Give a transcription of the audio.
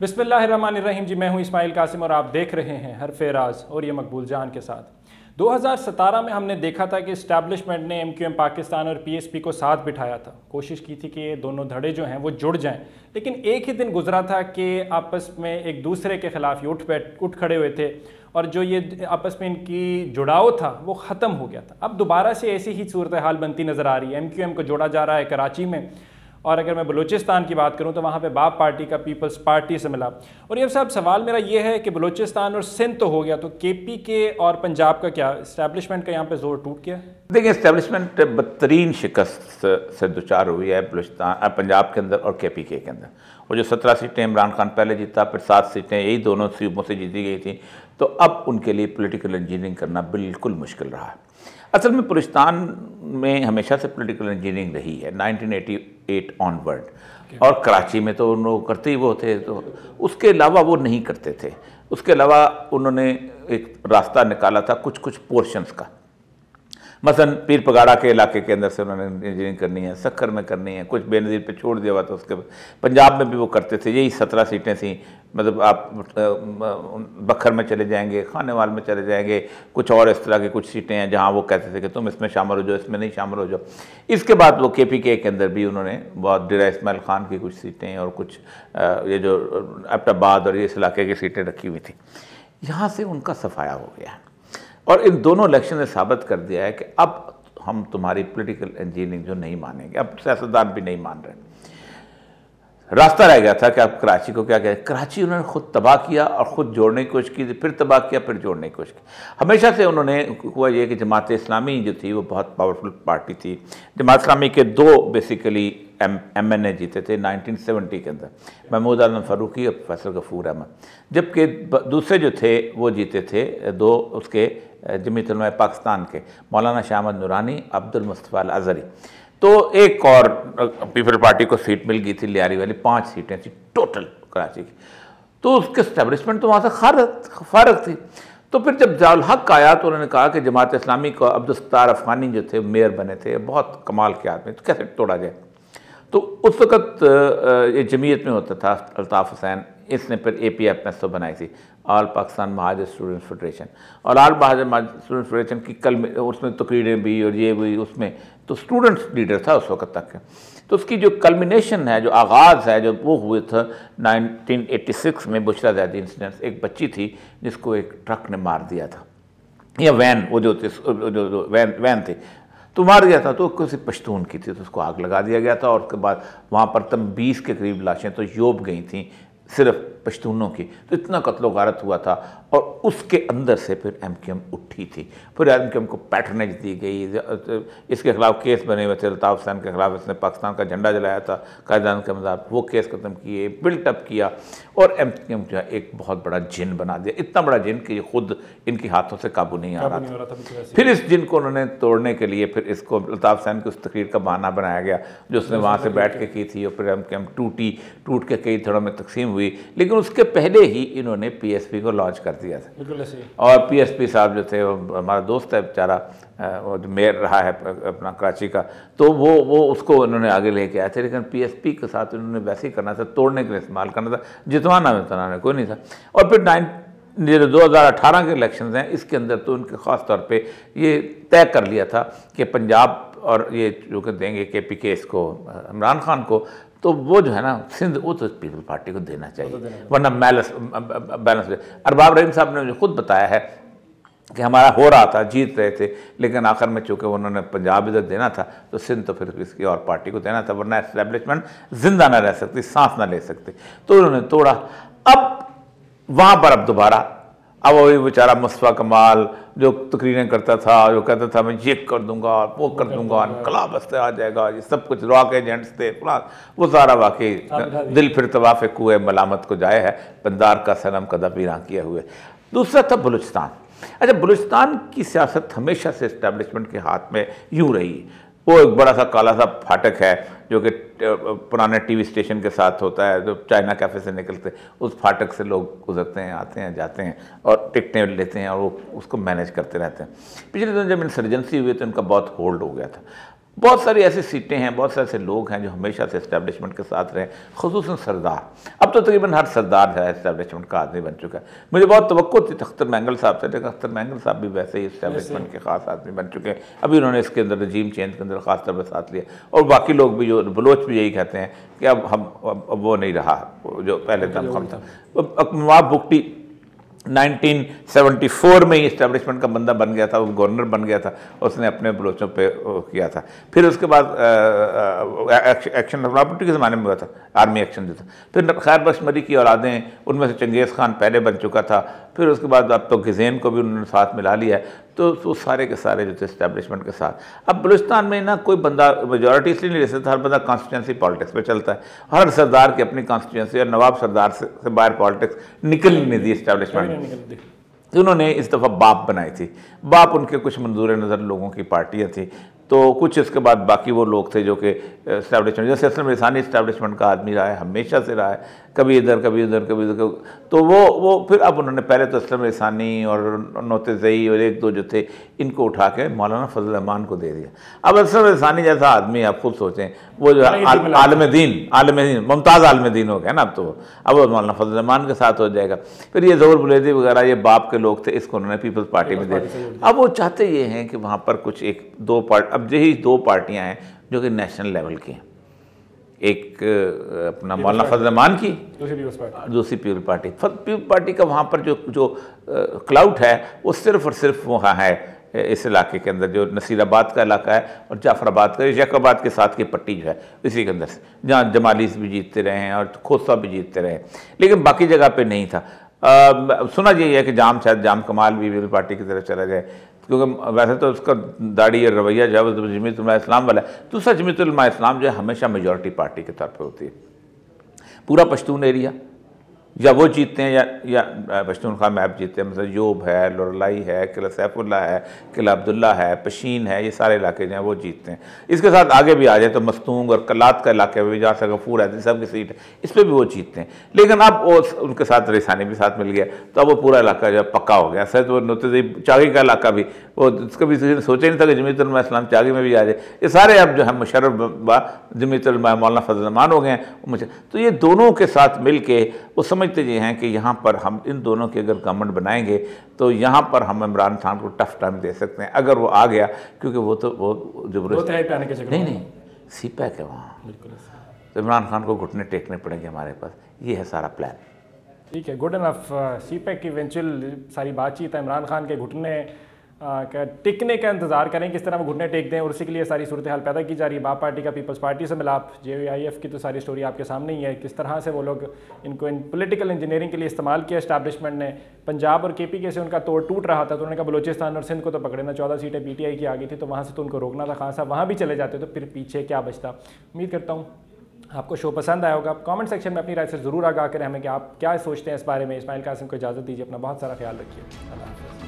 बिस्मिल्लाम जी मैं हूं इस्माइल कासिम और आप देख रहे हैं हर फेराज और ये मकबूल जान के साथ 2017 में हमने देखा था कि इस्टेब्लिशमेंट ने एम क्यू एम पाकिस्तान और पीएसपी को साथ बिठाया था कोशिश की थी कि ये दोनों धड़े जो हैं वो जुड़ जाएं लेकिन एक ही दिन गुजरा था कि आपस में एक दूसरे के ख़िलाफ़ ये उठ बैठ उठ खड़े हुए थे और जो ये आपस में इनकी जुड़ाव था वो ख़त्म हो गया था अब दोबारा से ऐसी ही सूरत हाल बनती नज़र आ रही है एम क्यू एम को जोड़ा जा रहा है कराची में और अगर मैं बलूचिस्तान की बात करूँ तो वहाँ पर बाप पार्टी का पीपल्स पार्टी से मिला और ये साहब सवाल मेरा ये है कि बलूचिस्तान और सिंध तो हो गया तो के पी के और पंजाब का क्या इस्टेबलिशमेंट का यहाँ पर जोर टूट गया देखिए इस्टेबलिशमेंट बदतरीन शिकस्त से दो चार हुई है बलूचिस्तान पंजाब के अंदर और के पी के के अंदर और जो सत्रह सीटें इमरान खान पहले जीता फिर सात सीटें यही दोनों सूबों से जीती गई थी तो अब उनके लिए पोलिटिकल इंजीनियरिंग करना बिल्कुल मुश्किल रहा है असल में पुलिस्तान में हमेशा से पॉलिटिकल इंजीनियरिंग रही है 1988 ऑनवर्ड और कराची में तो उन लोग करते ही वो थे तो उसके अलावा वो नहीं करते थे उसके अलावा उन्होंने एक रास्ता निकाला था कुछ कुछ पोर्शंस का मसलन पीर पगाड़ा के इलाके के अंदर से उन्होंने इंजीनियरिंग करनी है सखर में करनी है कुछ बेनज़ीर पे छोड़ दिया हुआ था उसके पंजाब में भी वो करते थे यही सत्रह सीटें थी मतलब आप बखर में चले जाएंगे खानेवाल में चले जाएंगे कुछ और इस तरह की कुछ सीटें हैं जहाँ वो कहते थे कि तुम इसमें शामिल हो जाओ इसमें नहीं शामिल हो जाओ इसके बाद वो के पी के के अंदर भी उन्होंने बहुत डेरा इसमाइल ख़ान की कुछ सीटें और कुछ ये जो अब्टाबाद और इस इलाके की सीटें रखी हुई थी यहाँ से उनका सफाया हो गया है और इन दोनों इलेक्शन ने साबित कर दिया है कि अब हम तुम्हारी पॉलिटिकल इंजीनियरिंग जो नहीं मानेंगे अब सियासतदान भी नहीं मान रहे रास्ता रह गया था कि आप कराची को क्या कहें कराची उन्होंने खुद तबाह किया और ख़ुद जोड़ने की कोशिश की फिर तबाह किया फिर जोड़ने की कोशिश की हमेशा से उन्होंने हुआ ये कि जमात इस्लामी जो थी वो बहुत पावरफुल पार्टी थी जमात इस्लामी के दो basically M M N A जीते थे 1970 के अंदर महमूद आलम फ़ारूकी और फैसल गफूर अहमद जबकि दूसरे जो थे वो जीते थे दो उसके जमीत पाकिस्तान के मौलाना शाहमद नूरानी अब्दुल मुस्तफ़ा अजहरी तो एक और पीपल पार्टी को सीट मिल गई थी लियारी वाली पाँच सीटें थी टोटल कराची की तो उसके स्टैब्लिशमेंट तो वहाँ से खार फारक थी तो फिर जब जाल हक आया तो उन्होंने कहा कि जमात इस्लामी को अब्दुलस्तार अफगानी जो थे मेयर बने थे बहुत कमाल के आदमी तो कैसे तोड़ा जाए तो उस वक्त ये जमीयत में होता था अल्ताफ़ हुसैन इसने फिर A P F S O बनाई थी all Pakistan Mohajir students federation और ऑल महाजर स्टूडेंट्स फेडरेशन की कल उसमें तकरीरें भी और ये भी उसमें तो स्टूडेंट्स लीडर था उस वक्त तक तो उसकी जो कलमिनेशन है जो आगाज़ है जो वो हुए एटी 1986 में बुशरा जैदी इंसिडेंट एक बच्ची थी जिसको एक ट्रक ने मार दिया था या वैन वो जो थे जो वैन वैन थी तो मार गया था तो किसी पश्तून की थी तो उसको आग लगा दिया गया था और उसके बाद वहाँ पर तम बीस के करीब लाशें तो योप गई थी सिर्फ पश्तूनों की तो इतना कत्लो गारत हुआ था और उसके अंदर से फिर एम क्यू एम उठी थी फिर एम क्यू एम को पैटर्नेज दी गई इसके खिलाफ केस बने हुए थे अल्ताफ़ हुसैन के खिलाफ इसने पाकिस्तान का झंडा जलाया था कायदान के मजाक वो केस ख़त्म किए बिल्टअप किया और एम क्यू एम जो है एक बहुत बड़ा जिन बना दिया इतना बड़ा जिन कि खुद इनके हाथों से काबू नहीं आ रहा था, फिर इस जिन को उन्होंने तोड़ने के लिए फिर इसको अल्ताफ़ हुसैन की उस तकरीर का बहाना बनाया गया जो उसने वहाँ से बैठ के की थी और फिर एम क्यू एम टूटी टूट के कई धड़ों में तकसीम हुई लेकिन उसके पहले ही इन्होंने पीएसपी को लॉन्च कर दिया था बिल्कुल और पीएसपी साहब जो थे हमारा दोस्त है बेचारा वो जो मेयर रहा है अपना कराची का तो वो वो उसको इन्होंने आगे लेके आए थे लेकिन पीएसपी के साथ इन्होंने वैसे ही करना था तोड़ने के लिए इस्तेमाल करना था जितवाना जितवाना कोई नहीं था और फिर नाइन जो अठारह के इलेक्शन हैं इसके अंदर तो उनके ख़ास तौर पे ये तय कर लिया था कि पंजाब और ये जो कि देंगे के पी के इसको इमरान खान को तो वो जो है ना सिंध वो तो पीपल पार्टी को देना चाहिए तो वरना बैलेंस बैलेंस अरबाब रहीम साहब ने मुझे खुद बताया है कि हमारा हो रहा था जीत रहे थे लेकिन आखिर में चूंकि उन्होंने पंजाब इधर देना था तो सिंध तो फिर किसी और पार्टी को देना था वरना इस्टेब्लिशमेंट जिंदा ना रह सकती सांस ना ले सकती तो उन्होंने तोड़ा अब वहाँ पर अब दोबारा अब भी बेचारा मुस्तफ़ा कमाल जो तकरीरें करता था जो कहता था मैं ये कर दूंगा वो कर दूंगा इनकलाब बस्ते आ जाएगा ये सब कुछ रॉक एजेंट्स थे फला वो सारा वाकई दिल फिर तवाफ़ कुए मलामत को जाए है पंदार का सनम कदम भी ना किए हुए दूसरा था बलुचस्तान अच्छा बलुचस्तान की सियासत हमेशा से इस्टेबलिशमेंट के हाथ में यूँ रही वो एक बड़ा सा काला सा फाटक है जो कि पुराने टीवी स्टेशन के साथ होता है जो चाइना कैफ़े से निकलते उस फाटक से लोग गुजरते हैं आते हैं जाते हैं और टिकटें लेते हैं और वो उसको मैनेज करते रहते हैं पिछले दिन जब इंसर्जेंसी हुई तो इनका बहुत होल्ड हो गया था बहुत सारी ऐसी सीटें हैं बहुत सारे ऐसे लोग हैं जो हमेशा से इस्टेब्लिशमेंट के साथ रहे खसूस सरदार अब तो तकरीबन हर सरदार जो है इस्टेब्लिशमेंट का आदमी बन चुका है मुझे बहुत तो थी अख्तर मैंगल साहब से लेकिन अख्तर मैंगल साहब भी वैसे ही इस्टेब्लिशमेंट के खास आदमी बन चुके हैं अभी उन्होंने इसके अंदर रजीम चेंज के अंदर खास तौर पर साथ लिया और बाकी लोग भी जो बलोच भी यही कहते हैं कि अब हम अब वो नहीं रहा जो पहले था हम था अब बुकटी 1974 में ही इस्टेब्लिशमेंट का बंदा बन गया था वो गवर्नर बन गया था उसने अपने बलोचों पे किया था फिर उसके बाद एक्शन प्रॉपर्टी के ज़माने में हुआ था आर्मी एक्शन जो था फिर खैर बशमरी की औलादें उनमें से चंगेज़ खान पहले बन चुका था फिर उसके बाद अब तो गजेन को भी उन्होंने साथ मिला लिया है तो वो सारे के सारे जो थे इस्टेब्लिशमेंट के साथ अब बलुचस्तान में ना कोई बंदा मेजोरिटी इसलिए नहीं ले सकता हर बंदा कॉन्स्टिट्यूंसी पॉलिटिक्स पर चलता है हर सरदार की अपनी कॉन्स्टिट्यूंसी और नवाब सरदार से, से बाहर पॉलिटिक्स निकल नहीं दी इस्टेब्लिशमेंट तो उन्होंने इस दफ़ा बाप बनाई थी बाप उनके कुछ मंजूर नज़र लोगों की पार्टियाँ थी तो कुछ इसके बाद बाकी वो लोग थे जो कि इस्टेब्लिशमेंट जैसे असलम लिसानी इस्टेब्लिशमेंट का आदमी रहा है हमेशा से रहा है कभी इधर कभी उधर कभी उधर तो वो वो फिर अब उन्होंने पहले तो असलम लिसानी और नोतजई और एक दो जो थे इनको उठा के मौलाना फजल रहमान को दे दिया अब असलम लिसानी जैसा आदमी आप खुद सोचें वो जो आलम दीन आलम दीन मुमताज़ आलम दीन हो गया ना अब तो अब मौलाना फजल रहमान के साथ हो जाएगा फिर ये ज़ोर बुलेदी वगैरह ये बाप के लोग थे इसको उन्होंने पीपल्स पार्टी में दिया अब वो चाहते ये हैं कि वहाँ पर कुछ एक दो पार्ट अब यही दो पार्टियां हैं जो कि नेशनल लेवल की हैं एक अपना मौलाना फजल रमान की दूसरी पीपल पार्टी पीपल पार्टी का वहाँ पर जो जो क्लाउड है वो सिर्फ और सिर्फ वहाँ है इस इलाके के अंदर जो नसीराबाद का इलाका है और जाफराबाद का यकाबाद के साथ की पट्टी जो है इसी के अंदर से जहाँ जमालीस भी जीतते रहे हैं और खोसा भी जीतते रहे लेकिन बाकी जगह पे नहीं था आ, सुना यही है कि जाम शायद जाम कमाल भी पीपल पार्टी की तरफ चला जाए क्योंकि वैसे तो उसका दाढ़ी या रवैया जो है जमीतुलमा तो तो इस्लाम वाला है दूसरा तो जमीतुलमा इस्लाम जो है हमेशा मेजोरिटी पार्टी के तौर पर होती है पूरा पश्तून एरिया या वो जीतते हैं या या पश्तूनखा मैप जीतते हैं मतलब यूब है लोरलाई है किला सैफुल्ला है किला अब्दुल्ला है पशीन है ये सारे इलाके जो हैं वो जीतते हैं इसके साथ आगे भी आ जाए तो मस्तूंग और कलात का इलाके भी जहाँ से गफूर है सब की सीट है इस पर भी वो जीतते हैं लेकिन अब वो उनके साथ रेसानी भी साथ मिल गया तो अब वो पूरा इलाका जो है पक्का हो गया सर तो नतजीब चागी का इलाका भी वो कभी किसी ने सोचा नहीं था कि उलमा इस्लाम त्यागी में भी आ जाए ये सारे अब जो है मुशरफ जमीत उलमा मौलाना फजलमान हो गए हैं तो ये दोनों के साथ मिल के वो समझते ये हैं कि यहाँ पर हम इन दोनों की अगर गवर्नमेंट बनाएंगे तो यहाँ पर हम इमरान खान को टफ टाइम दे सकते हैं अगर वो आ गया क्योंकि वो तो वो जबरदस्त तो नहीं नहीं सी पैक है वहाँ तो इमरान खान को घुटने टेकने पड़ेंगे हमारे पास ये है सारा प्लान ठीक है गुड एनफ सी पैक की वेंचुअल सारी बातचीत है इमरान खान के घुटने टिकने का इंतजार करें किस तरह वो घुटने टेक दें और उसी के लिए सारी सूरत हाल पैदा की जा रही है बाप पार्टी का पीपल्स पार्टी से मिलाप जे आई एफ की तो सारी स्टोरी आपके सामने ही है किस तरह से वो लोग इनको इन पोलिटिकल इंजीनियरिंग के लिए इस्तेमाल किया स्टैब्लिशमेंट ने पंजाब और के पी के से उनका तोड़ टूट रहा था तो उन्होंने कहा बलोचिस्तान और सिंध को तो पकड़ेना चौदह सीटें पी टी आई की आ गई थी तो वहाँ से तो उनको रोकना था खान साहब वहाँ भी चले जाते तो फिर पीछे क्या बचता उम्मीद करता हूँ आपको शो पसंद आया होगा आप कमेंट सेक्शन में अपनी राय से ज़रूर आगा करें हमें कि आप क्या सोचते हैं इस बारे में इस्माइल कासिम को इजाज़त दीजिए अपना बहुत सारा ख्याल रखिए अल्लाह हाफ़